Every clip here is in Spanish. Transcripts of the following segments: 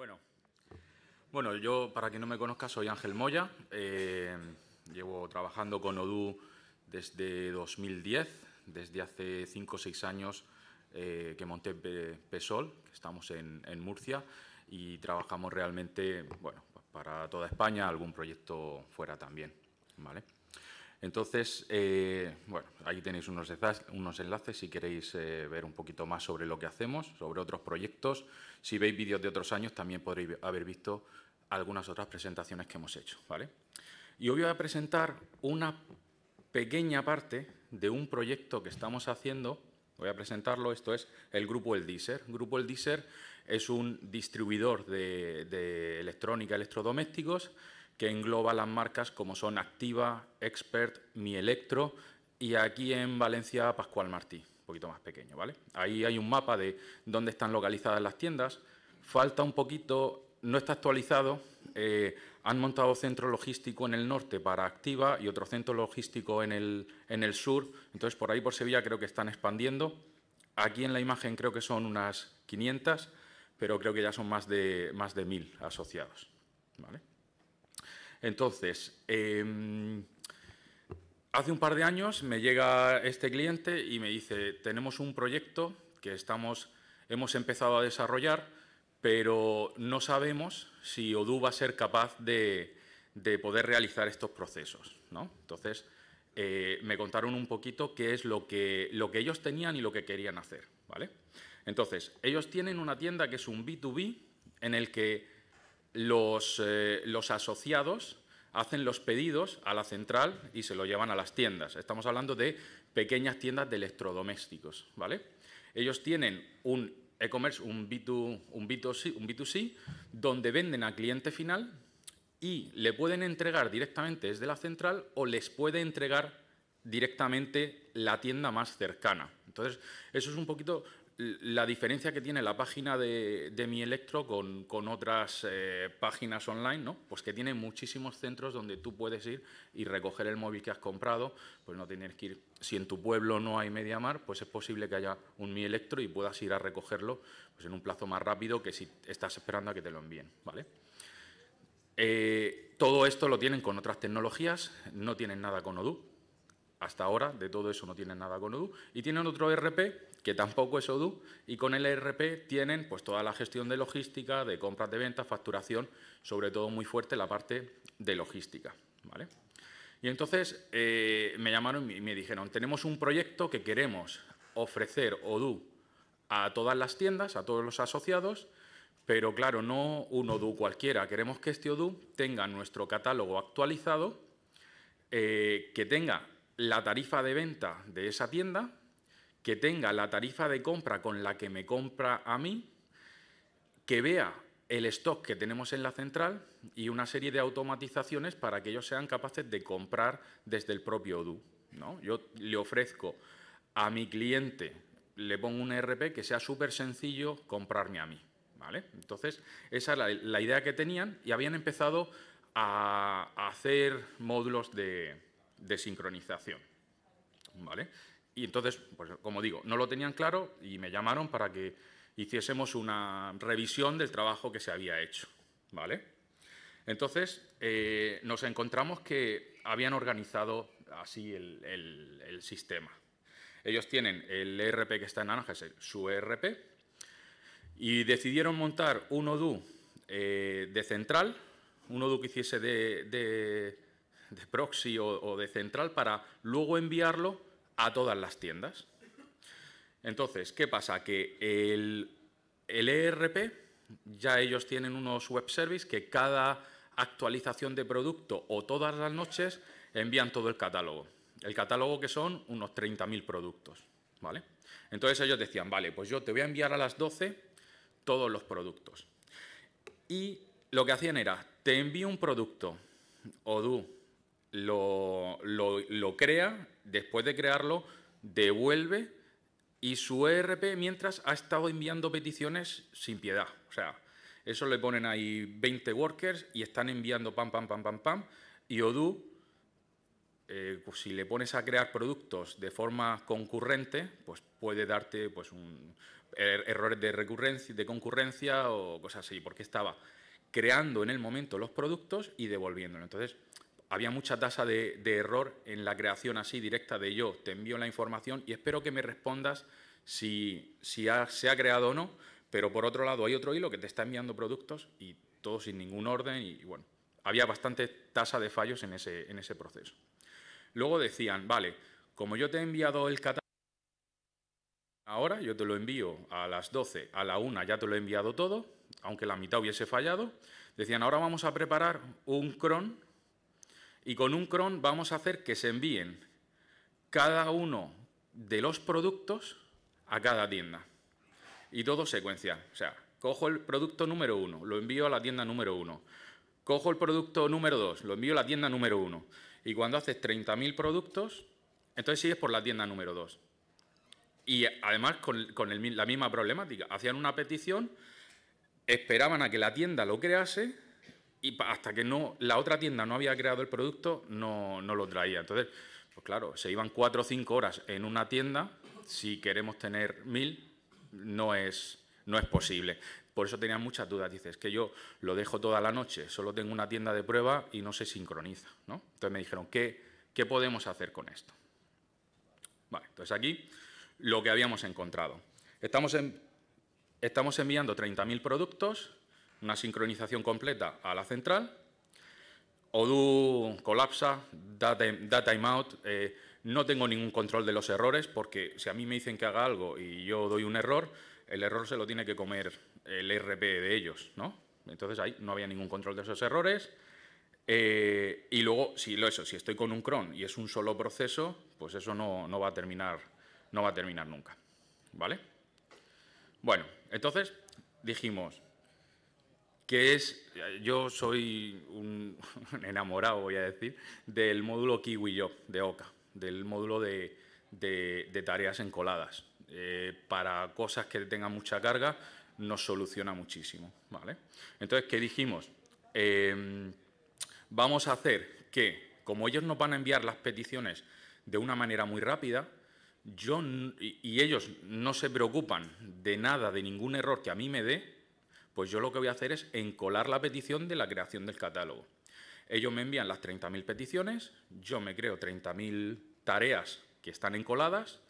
Bueno, bueno, yo, para quien no me conozca, soy Ángel Moya. Eh, llevo trabajando con Odu desde 2010, desde hace cinco o seis años eh, que monté PESOL, que estamos en, en, Murcia, y trabajamos realmente bueno, para toda España, algún proyecto fuera también. ¿vale? Entonces, eh, bueno, ahí tenéis unos, enlaces si queréis eh, ver un poquito más sobre lo que hacemos, sobre otros proyectos. Si veis vídeos de otros años, también podréis haber visto algunas otras presentaciones que hemos hecho, Y hoy voy a presentar una pequeña parte de un proyecto que estamos haciendo. Voy a presentarlo, esto es el Grupo El Deezer. Grupo El Deezer es un distribuidor de, de electrónica, electrodomésticos, que engloba las marcas como son Activa, Expert, Mi Electro y aquí en Valencia Pascual Martí, un poquito más pequeño, ¿vale? Ahí hay un mapa de dónde están localizadas las tiendas. Falta un poquito, no está actualizado. Eh, han montado centro logístico en el norte para Activa y otro centro logístico en el, en el sur. Entonces, por ahí por Sevilla creo que están expandiendo. Aquí en la imagen creo que son unas 500, pero creo que ya son más de, más de 1.000 asociados. ¿vale? Entonces, em, hace un par de años me llega este cliente y me dice, tenemos un proyecto que estamos, hemos empezado a desarrollar, pero no sabemos si Odoo va a ser capaz de, poder realizar estos procesos. ¿no? Entonces, eh, me contaron un poquito qué es lo que, ellos tenían y lo que querían hacer. ¿vale? Entonces, ellos tienen una tienda que es un B2B en el que los, eh, los asociados hacen los pedidos a la central y se lo llevan a las tiendas. Estamos hablando de pequeñas tiendas de electrodomésticos, ¿vale? Ellos tienen un e-commerce, un, B2, un, c un donde venden al cliente final y le pueden entregar directamente desde la central o les puede entregar directamente la tienda más cercana. Entonces, eso es un poquito la diferencia que tiene la página de, Mi Electro con, otras eh, páginas online, ¿no? Pues que tiene muchísimos centros donde tú puedes ir y recoger el móvil que has comprado, pues no tienes que ir. Si en tu pueblo no hay media mar, pues es posible que haya un Mi Electro y puedas ir a recogerlo pues en un plazo más rápido que si estás esperando a que te lo envíen, ¿vale? Eh, todo esto lo tienen con otras tecnologías, no tienen nada con Odoo, hasta ahora de todo eso no tienen nada con Odoo y tienen otro ERP que tampoco es Odoo y con el ERP tienen pues toda la gestión de logística, de compras de ventas, facturación, sobre todo muy fuerte la parte de logística, ¿vale? Y entonces eh, me llamaron y me dijeron, tenemos un proyecto que queremos ofrecer Odoo a todas las tiendas, a todos los asociados, pero claro, no un Odoo cualquiera, queremos que este Odoo tenga nuestro catálogo actualizado, eh, que tenga la tarifa de venta de esa tienda, que tenga la tarifa de compra con la que me compra a mí, que vea el stock que tenemos en la central y una serie de automatizaciones para que ellos sean capaces de comprar desde el propio ODU. ¿no? Yo le ofrezco a mi cliente, le pongo un ERP que sea súper sencillo comprarme a mí. ¿vale? Entonces, esa era la, idea que tenían y habían empezado a hacer módulos de, de sincronización. ¿Vale? Y entonces, pues, como digo, no lo tenían claro y me llamaron para que hiciésemos una revisión del trabajo que se había hecho. ¿Vale? Entonces, eh, nos encontramos que habían organizado así el, sistema. Ellos tienen el ERP que está en es su ERP, y decidieron montar un ODU eh, de central, un ODU que hiciese de de proxy o, de central para luego enviarlo a todas las tiendas. Entonces, ¿qué pasa? Que el, ERP, e ya ellos tienen unos web service que cada actualización de producto o todas las noches envían todo el catálogo. El catálogo que son unos 30.000 productos, ¿vale? Entonces ellos decían, vale, pues yo te voy a enviar a las 12 todos los productos. Y lo que hacían era, te envío un producto, Odoo, lo, crea, después de crearlo, devuelve y su ERP mientras ha estado enviando peticiones sin piedad. O sea, eso le ponen ahí 20 workers y están enviando pam, pam, pam, pam, pam. Y Odoo, eh, pues si le pones a crear productos de forma concurrente, pues puede darte pues, un, er, errores de, recurrencia, de concurrencia o cosas así, porque estaba creando en el momento los productos y devolviéndolos. Entonces, había mucha tasa de, error en la creación así directa de yo te envío la información y espero que me respondas si, se ha creado o no, pero por otro lado hay otro hilo que te está enviando productos y todo sin ningún orden y, bueno, había bastante tasa de fallos en ese, en ese proceso. Luego decían, vale, como yo te he enviado el catálogo ahora, yo te lo envío a las 12, a la 1 ya te lo he enviado todo, aunque la mitad hubiese fallado, decían, ahora vamos a preparar un cron y con un cron vamos a hacer que se envíen cada uno de los productos a cada tienda. Y todo secuencial. O sea, cojo el producto número uno, lo envío a la tienda número uno. Cojo el producto número dos, lo envío a la tienda número uno. Y cuando haces 30.000 productos, entonces sigues por la tienda número dos. Y además con, la misma problemática. Hacían una petición, esperaban a que la tienda lo crease y hasta que no la otra tienda no había creado el producto, no, lo traía. Entonces, pues claro, se iban cuatro o cinco horas en una tienda, si queremos tener mil, no es, no es posible. Por eso tenía muchas dudas. Dices, que yo lo dejo toda la noche, solo tengo una tienda de prueba y no se sincroniza. Entonces me dijeron, ¿qué, ¿qué podemos hacer con esto? Vale, entonces aquí lo que habíamos encontrado. Estamos, estamos enviando 30.000 productos una sincronización completa a la central. Odoo colapsa, da, timeout, eh, no tengo ningún control de los errores porque si a mí me dicen que haga algo y yo doy un error, el error se lo tiene que comer el RP de ellos, ¿no? Entonces ahí no había ningún control de esos errores. Eh, y luego, si lo eso, si estoy con un cron y es un solo proceso, pues eso no, no, va a terminar, no va a terminar nunca. ¿Vale? Bueno, entonces dijimos, que es, eh, yo soy un enamorado, voy a decir, del módulo KiwiJob de OCA, del módulo de, tareas encoladas. Eh, para cosas que tengan mucha carga, nos soluciona muchísimo. ¿vale? Entonces, ¿qué dijimos? Em, vamos a hacer que, como ellos nos van a enviar las peticiones de una manera muy rápida, yo y ellos no se preocupan de nada, de ningún error que a mí me dé, pues yo lo que voy a hacer es encolar la petición de la creación del catálogo. Ellos me envían las 30.000 peticiones, yo me creo 30.000 tareas que están encoladas.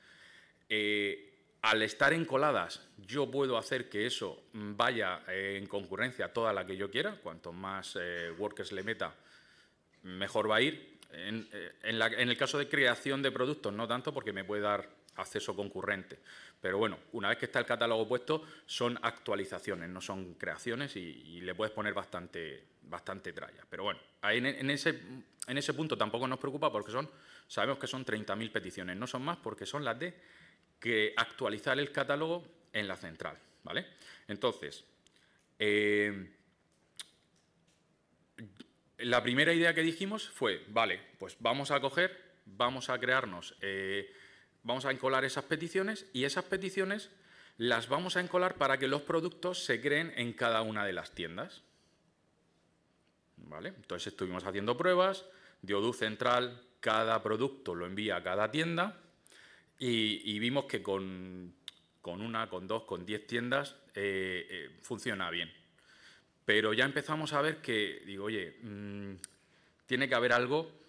Eh, al estar encoladas, yo puedo hacer que eso vaya eh, en concurrencia a toda la que yo quiera. Cuanto más eh, workers le meta, mejor va a ir. en el caso de creación de productos, no tanto porque me puede dar acceso concurrente. Pero bueno, una vez que está el catálogo puesto, son actualizaciones, no son creaciones y, le puedes poner bastante, bastante tralla. Pero bueno, en, ese, en ese punto tampoco nos preocupa porque son, sabemos que son 30.000 peticiones, no son más porque son las de que actualizar el catálogo en la central. ¿vale? Entonces, eh, la primera idea que dijimos fue, vale, pues vamos a coger, vamos a crearnos eh, Vamos a encolar esas peticiones y esas peticiones las vamos a encolar para que los productos se creen en cada una de las tiendas. ¿Vale? Entonces estuvimos haciendo pruebas, Diodu Central, cada producto lo envía a cada tienda y, vimos que con, una, con dos, con diez tiendas eh, eh, funciona bien. Pero ya empezamos a ver que, digo, oye, mm, tiene que haber algo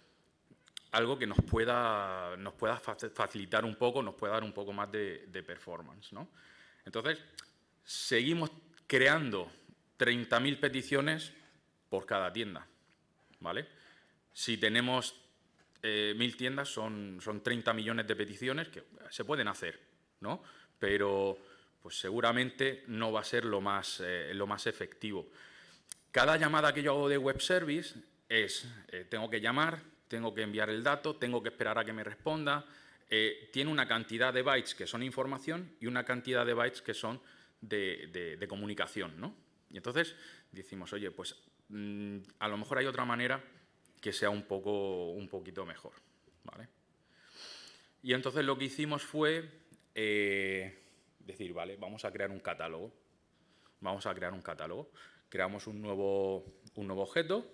algo que nos pueda, nos pueda facilitar un poco, nos pueda dar un poco más de, performance. ¿no? Entonces, seguimos creando 30.000 peticiones por cada tienda. ¿vale? Si tenemos 1.000 eh, tiendas, son, son 30 millones de peticiones que se pueden hacer, ¿no? pero pues seguramente no va a ser lo más, eh, lo más efectivo. Cada llamada que yo hago de web service es, eh, tengo que llamar, tengo que enviar el dato, tengo que esperar a que me responda. Eh, tiene una cantidad de bytes que son información y una cantidad de bytes que son de, comunicación. ¿no? Y entonces decimos, oye, pues mm, a lo mejor hay otra manera que sea un, poco, un poquito mejor. ¿vale? Y entonces lo que hicimos fue eh, decir, vale, vamos a crear un catálogo. Vamos a crear un catálogo. Creamos un nuevo, un nuevo objeto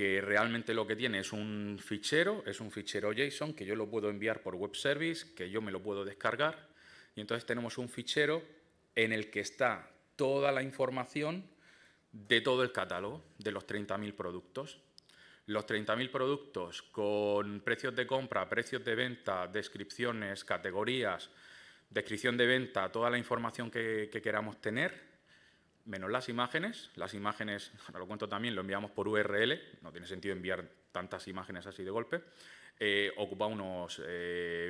que realmente lo que tiene es un fichero, es un fichero JSON que yo lo puedo enviar por web service, que yo me lo puedo descargar, y entonces tenemos un fichero en el que está toda la información de todo el catálogo, de los 30.000 productos. Los 30.000 productos con precios de compra, precios de venta, descripciones, categorías, descripción de venta, toda la información que, queramos tener menos las imágenes. Las imágenes, lo cuento también, lo enviamos por URL, no tiene sentido enviar tantas imágenes así de golpe. Eh, ocupa unos 20-30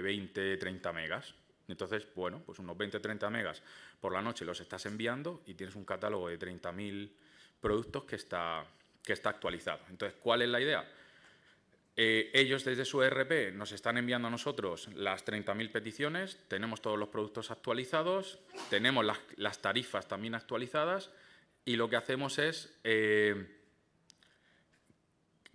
eh, megas. Entonces, bueno, pues unos 20-30 megas por la noche los estás enviando y tienes un catálogo de 30.000 productos que está, que está actualizado. Entonces, ¿cuál es la idea? Eh, ellos desde su ERP nos están enviando a nosotros las 30.000 peticiones, tenemos todos los productos actualizados, tenemos las, tarifas también actualizadas y lo que hacemos es, eh,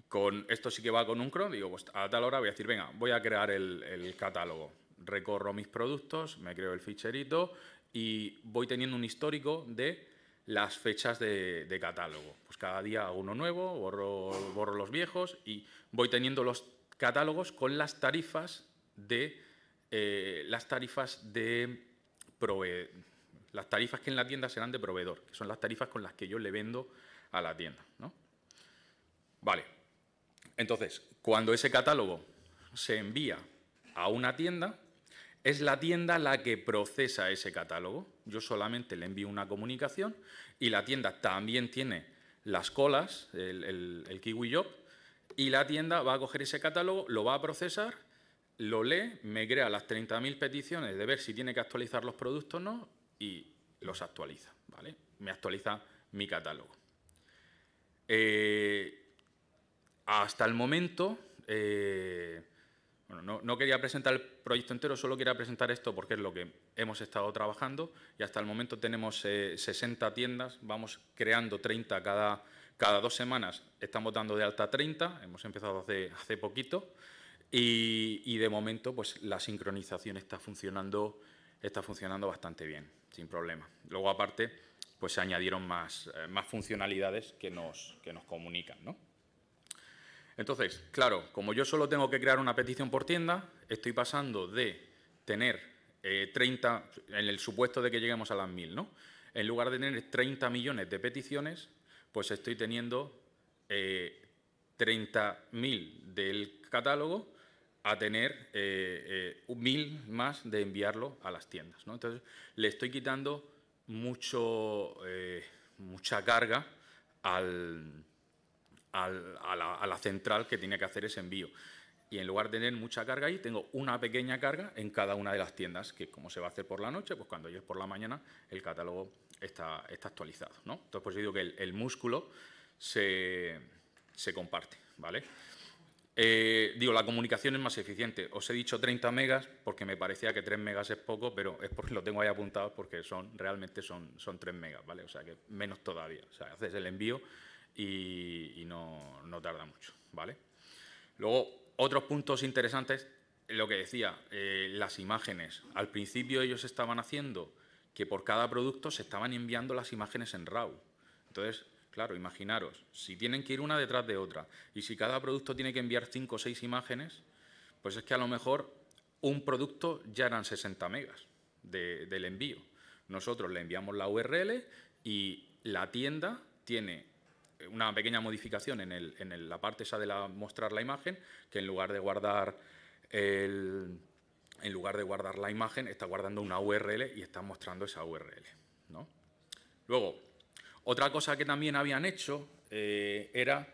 con esto sí que va con un cron, digo, pues, a tal hora voy a decir, venga, voy a crear el, catálogo, recorro mis productos, me creo el ficherito y voy teniendo un histórico de las fechas de catálogo. Pues cada día hago uno nuevo, borro, los viejos y voy teniendo los catálogos con las tarifas de eh, las tarifas de las tarifas que en la tienda serán de proveedor, que son las tarifas con las que yo le vendo a la tienda. Vale, entonces, cuando ese catálogo se envía a una tienda, es la tienda la que procesa ese catálogo. Yo solamente le envío una comunicación y la tienda también tiene las colas, el, Kiwi Job, y la tienda va a coger ese catálogo, lo va a procesar, lo lee, me crea las 30.000 peticiones de ver si tiene que actualizar los productos o no y los actualiza, ¿vale? Me actualiza mi catálogo. Eh, hasta el momento, eh, bueno, no, quería presentar el proyecto entero, solo quería presentar esto porque es lo que hemos estado trabajando y hasta el momento tenemos 60 eh, tiendas, vamos creando 30 cada, dos semanas, estamos dando de alta 30, hemos empezado hace, hace poquito y, de momento pues la sincronización está funcionando, está funcionando bastante bien, sin problema. Luego aparte pues se añadieron más, eh, funcionalidades que nos, que nos comunican, ¿no? Entonces, claro, como yo solo tengo que crear una petición por tienda, estoy pasando de tener 30, eh, en el supuesto de que lleguemos a las 1000, ¿no? En lugar de tener 30 millones de peticiones, pues estoy teniendo 30.000 eh, del catálogo a tener 1.000 eh, más de enviarlo a las tiendas. ¿no? Entonces, le estoy quitando mucho, mucha carga al, a, la, central que tiene que hacer ese envío. Y en lugar de tener mucha carga ahí, tengo una pequeña carga en cada una de las tiendas, que como se va a hacer por la noche, pues cuando es por la mañana el catálogo está, actualizado. ¿no? Entonces, pues yo digo que el, músculo se, comparte. ¿vale? Eh, digo, la comunicación es más eficiente. Os he dicho 30 megas porque me parecía que 3 megas es poco, pero es porque lo tengo ahí apuntado porque son, realmente son, son 3 megas, ¿vale? O sea que menos todavía. O sea, haces el envío y, no, tarda mucho, ¿vale? Luego, otros puntos interesantes, lo que decía, eh, las imágenes. Al principio ellos estaban haciendo que por cada producto se estaban enviando las imágenes en RAW. Entonces, claro, imaginaros, si tienen que ir una detrás de otra y si cada producto tiene que enviar 5 o 6 imágenes, pues es que a lo mejor un producto ya eran 60 megas del envío. Nosotros le enviamos la URL y la tienda tiene eh, una pequeña modificación en, la parte esa de mostrar la imagen, que en lugar de guardar en lugar de guardar la imagen, está guardando una URL y está mostrando esa URL. Luego, otra cosa que también habían hecho eh, era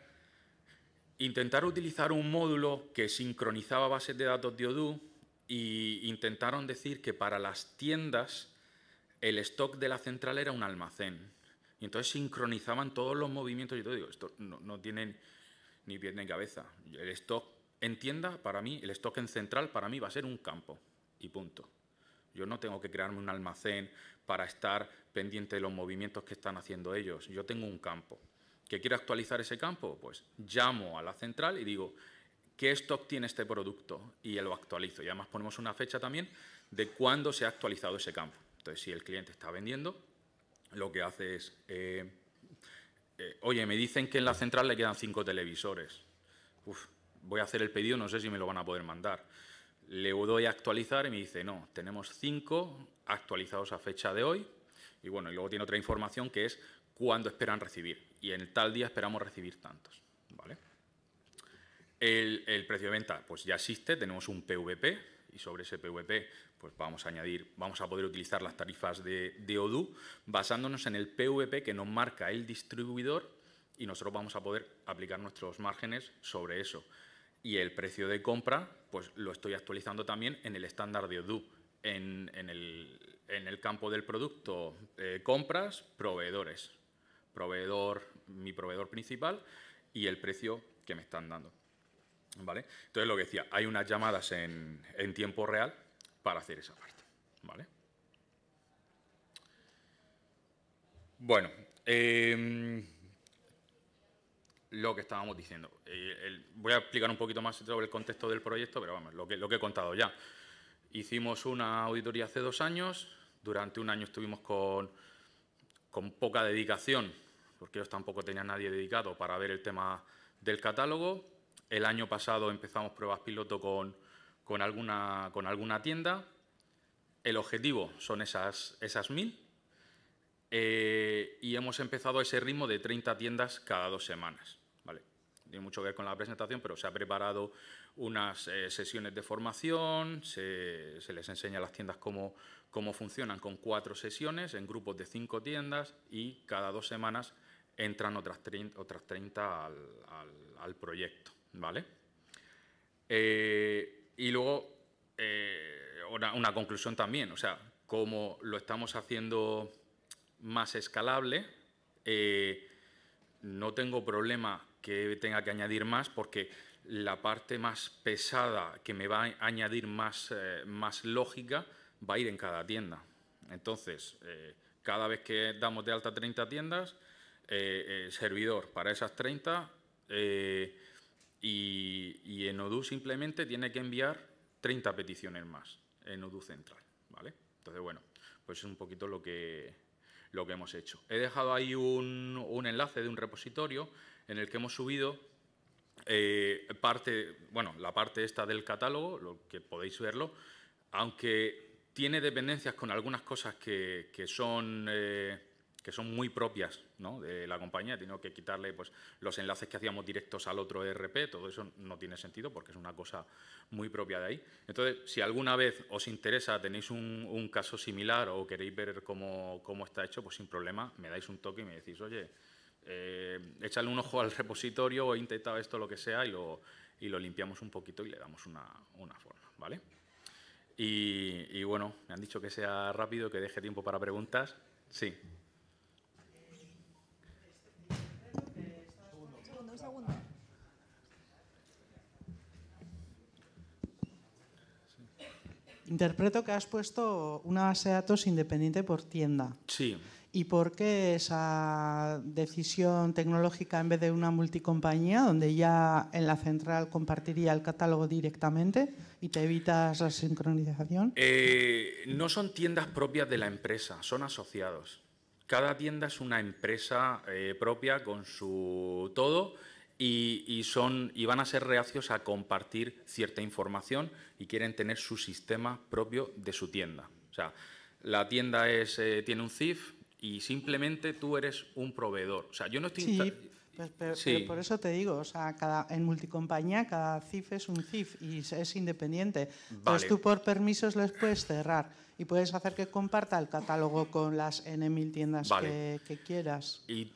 intentar utilizar un módulo que sincronizaba bases de datos de Odoo e intentaron decir que para las tiendas el stock de la central era un almacén. Y entonces sincronizaban todos los movimientos y todo. Digo, esto no, tienen ni pierna ni cabeza. El stock en tienda, para mí, el stock en central, para mí va a ser un campo. Y punto. Yo no tengo que crearme un almacén para estar pendiente de los movimientos que están haciendo ellos. Yo tengo un campo. ¿Que quiero actualizar ese campo? Pues llamo a la central y digo, ¿qué stock tiene este producto? Y lo actualizo. Y además ponemos una fecha también de cuándo se ha actualizado ese campo. Entonces, si el cliente está vendiendo, lo que hace es, eh, eh, oye, me dicen que en la central le quedan cinco televisores. voy a hacer el pedido, no sé si me lo van a poder mandar. Le doy a actualizar y me dice, no, tenemos cinco actualizados a fecha de hoy. Y bueno, y luego tiene otra información que es cuándo esperan recibir. Y en tal día esperamos recibir tantos. ¿vale? El, precio de venta, pues ya existe, tenemos un PVP y sobre ese PVP pues vamos a añadir, vamos a poder utilizar las tarifas de, de basándonos en el PVP que nos marca el distribuidor y nosotros vamos a poder aplicar nuestros márgenes sobre eso. Y el precio de compra, pues lo estoy actualizando también en el estándar de odu en, el, campo del producto, eh, compras, proveedores, proveedor, mi proveedor principal y el precio que me están dando. ¿Vale? Entonces, lo que decía, hay unas llamadas en, en tiempo real para hacer esa parte. ¿Vale? Bueno, em, lo que estábamos diciendo. Eh, voy a explicar un poquito más sobre el contexto del proyecto, pero vamos, lo que, lo he contado ya. Hicimos una auditoría hace dos años, durante un año estuvimos con, con poca dedicación, porque ellos tampoco tenían nadie dedicado para ver el tema del catálogo. El año pasado empezamos pruebas piloto con con alguna, con alguna tienda. El objetivo son esas, esas mil. Eh, y hemos empezado ese ritmo de 30 tiendas cada dos semanas. ¿vale? Tiene mucho que ver con la presentación, pero se ha preparado unas eh, sesiones de formación, se, les enseña a las tiendas cómo, cómo funcionan con cuatro sesiones en grupos de cinco tiendas y cada dos semanas entran otras 30, otras 30 al, proyecto. ¿vale? Eh, y luego, eh, una, conclusión también, o sea, como lo estamos haciendo más escalable, eh, no tengo problema que tenga que añadir más porque la parte más pesada que me va a añadir más, eh, más lógica va a ir en cada tienda. Entonces, cada vez que damos de alta 30 tiendas, el servidor para esas 30, y, en Odoo simplemente tiene que enviar 30 peticiones más en Odoo Central, ¿vale? Entonces, bueno, pues es un poquito lo que, lo que hemos hecho. He dejado ahí un, un enlace de un repositorio en el que hemos subido eh, parte, bueno, la parte esta del catálogo, lo que podéis verlo, aunque tiene dependencias con algunas cosas que, son, eh, que son muy propias de la compañía, tenido que quitarle pues, los enlaces que hacíamos directos al otro ERP, todo eso no tiene sentido porque es una cosa muy propia de ahí. Entonces, si alguna vez os interesa, tenéis un, caso similar o queréis ver cómo, está hecho, pues sin problema me dais un toque y me decís, oye, echale échale un ojo al repositorio o he intentado esto, lo que sea, y lo, limpiamos un poquito y le damos una, forma, ¿vale? Y, y bueno, me han dicho que sea rápido, que deje tiempo para preguntas. Sí. Interpreto que has puesto una base de datos independiente por tienda. Sí. ¿Y por qué esa decisión tecnológica en vez de una multicompañía, donde ya en la central compartiría el catálogo directamente y te evitas la sincronización? Eh, no son tiendas propias de la empresa, son asociados. Cada tienda es una empresa eh, propia con su todo y, son, y van a ser reacios a compartir cierta información y quieren tener su sistema propio de su tienda. O sea, la tienda es, eh, tiene un CIF y simplemente tú eres un proveedor. O sea, yo no estoy... Sí. sí. por eso te digo, o sea, cada, en multicompañía cada CIF es un CIF y es independiente. Pues Entonces tú por permisos les puedes cerrar y puedes hacer que comparta el catálogo con las N mil tiendas que, quieras. Y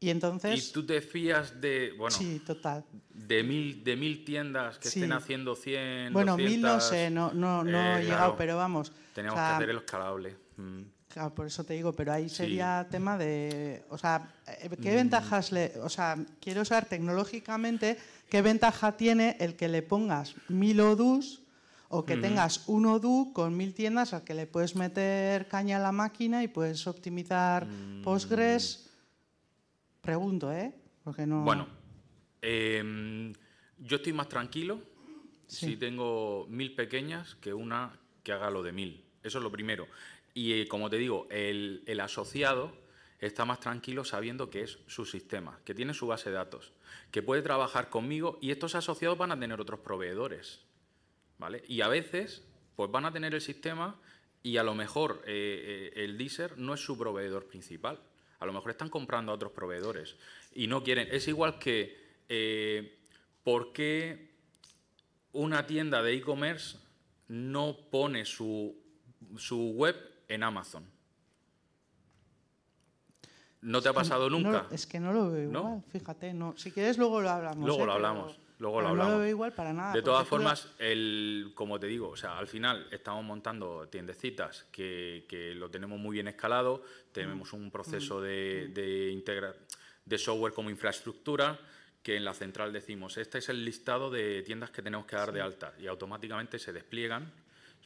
y entonces... Y tú te fías de, bueno, sí, total. De, mil, de mil tiendas que estén haciendo 100... Bueno, mil no sé, no, no, no he eh, llegado, pero vamos. Tenemos que hacer el escalable. Mm. Claro, por eso te digo, pero ahí sería tema de, o sea, eh, ¿qué mm. ventajas le, o sea, quiero saber tecnológicamente qué ventaja tiene el que le pongas mil ODUs o que mm. tengas un ODU con mil tiendas al que le puedes meter caña a la máquina y puedes optimizar Postgres Pregunto, ¿eh? Porque no... Bueno, em, yo estoy más tranquilo si tengo mil pequeñas que una que haga lo de mil. Eso es lo primero. Y eh, como te digo, el, asociado está más tranquilo sabiendo que es su sistema, que tiene su base de datos, que puede trabajar conmigo y estos asociados van a tener otros proveedores. ¿vale? Y a veces, pues van a tener el sistema y a lo mejor eh, eh, el Deezer no es su proveedor principal. A lo mejor están comprando a otros proveedores y no quieren. Es igual que eh, por qué una tienda de e-commerce no pone su, su, web en Amazon. ¿No te ha pasado nunca? es que no lo veo fíjate. No. Si quieres, luego lo hablamos. Luego ¿eh? lo hablamos lo igual para nada. De todas formas, el, como te digo, o sea, al final estamos montando tiendecitas que, que lo tenemos muy bien escalado, tenemos un proceso mm. de, de software como infraestructura que en la central decimos, este es el listado de tiendas que tenemos que dar de alta y automáticamente se despliegan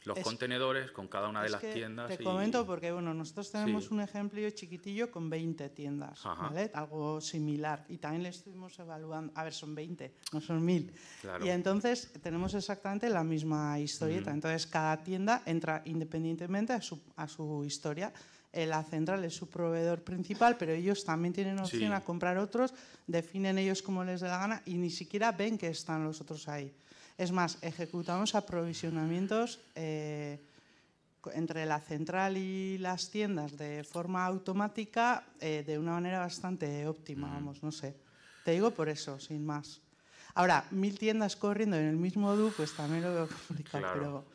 los contenedores con cada una de las tiendas. Te comento porque bueno, nosotros tenemos un ejemplo chiquitillo con 20 tiendas, ¿vale? algo similar. Y también le estuvimos evaluando, a ver, son 20, no son 1000. Y entonces tenemos exactamente la misma historieta. Mm. Entonces cada tienda entra independientemente a su, a su historia la central es su proveedor principal, pero ellos también tienen opción a comprar otros, definen ellos como les dé la gana y ni siquiera ven que están los otros ahí. Es más, ejecutamos aprovisionamientos eh, entre la central y las tiendas de forma automática eh, de una manera bastante óptima, vamos, no sé. Te digo por eso, sin más. Ahora, mil tiendas corriendo en el mismo DU, pues también lo veo complicado,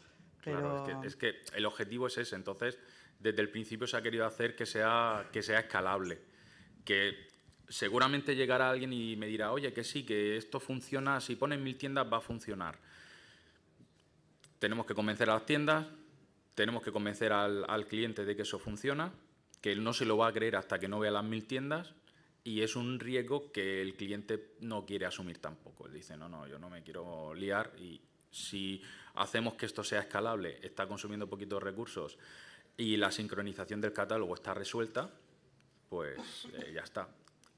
claro, es, que, el objetivo es ese, entonces desde el principio se ha querido hacer que sea, que sea escalable, que seguramente llegará alguien y me dirá, oye, que sí, que esto funciona, si ponen mil tiendas va a funcionar. Tenemos que convencer a las tiendas, tenemos que convencer al, cliente de que eso funciona, que él no se lo va a creer hasta que no vea las mil tiendas y es un riesgo que el cliente no quiere asumir tampoco. Él dice, no, no, yo no me quiero liar y si hacemos que esto sea escalable, está consumiendo poquitos recursos y la sincronización del catálogo está resuelta, pues eh, ya está.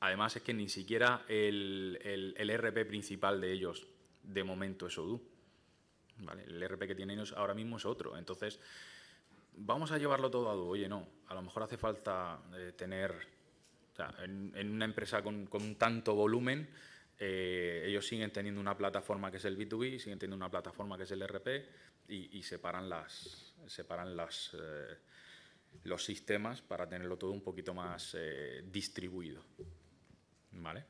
Además es que ni siquiera el, RP principal de ellos de momento es Odoo. El RP que tienen ellos ahora mismo es otro. Entonces, vamos a llevarlo todo a Odoo. Oye, no, a lo mejor hace falta eh, tener, en, una empresa con, tanto volumen, eh, ellos siguen teniendo una plataforma que es el B2B, siguen teniendo una plataforma que es el RP y, separan las, separan eh, los sistemas para tenerlo todo un poquito más distribuido. Vale.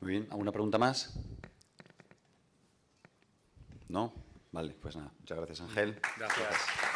Muy bien, ¿alguna pregunta más? ¿No? Vale, pues nada. Muchas gracias, Ángel. gracias.